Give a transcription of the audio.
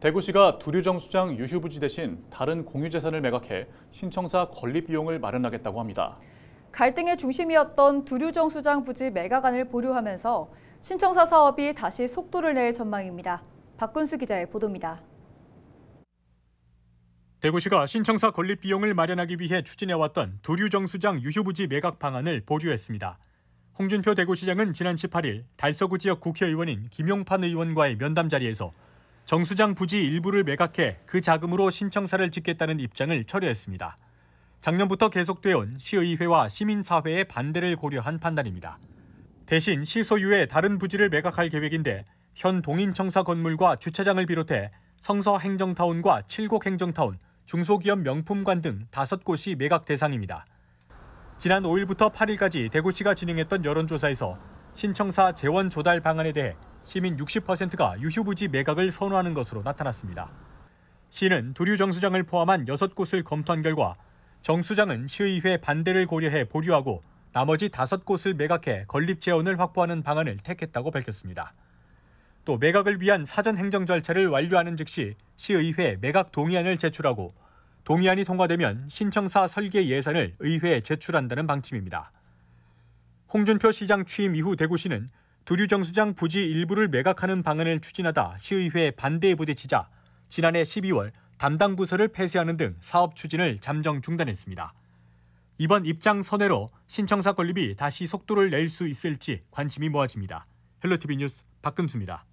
대구시가 두류정수장 유휴부지 대신 다른 공유재산을 매각해 신청사 건립 비용을 마련하겠다고 합니다. 갈등의 중심이었던 두류정수장 부지 매각안을 보류하면서 신청사 사업이 다시 속도를 낼 전망입니다. 박근수 기자의 보도입니다. 대구시가 신청사 건립 비용을 마련하기 위해 추진해왔던 두류정수장 유휴부지 매각 방안을 보류했습니다. 홍준표 대구시장은 지난 18일 달서구 지역 국회의원인 김용판 의원과의 면담 자리에서 정수장 부지 일부를 매각해 그 자금으로 신청사를 짓겠다는 입장을 철회했습니다. 작년부터 계속되어온 시의회와 시민사회의 반대를 고려한 판단입니다. 대신 시 소유의 다른 부지를 매각할 계획인데 현 동인청사 건물과 주차장을 비롯해 성서 행정타운과 칠곡 행정타운, 중소기업 명품관 등 5곳이 매각 대상입니다. 지난 5일부터 8일까지 대구시가 진행했던 여론조사에서 신청사 재원 조달 방안에 대해 시민 60%가 유휴부지 매각을 선호하는 것으로 나타났습니다. 시는 도류 정수장을 포함한 6곳을 검토한 결과 정수장은 시의회 반대를 고려해 보류하고 나머지 5곳을 매각해 건립 재원을 확보하는 방안을 택했다고 밝혔습니다. 또 매각을 위한 사전 행정 절차를 완료하는 즉시 시의회 매각 동의안을 제출하고 동의안이 통과되면 신청사 설계 예산을 의회에 제출한다는 방침입니다. 홍준표 시장 취임 이후 대구시는 두류정 수장 부지 일부를 매각하는 방안을 추진하다 시의회 반대에 부딪히자 지난해 12월 담당 부서를 폐쇄하는 등 사업 추진을 잠정 중단했습니다. 이번 입장 선회로 신청사 건립이 다시 속도를 낼 수 있을지 관심이 모아집니다. 헬로티비 뉴스 박금수입니다.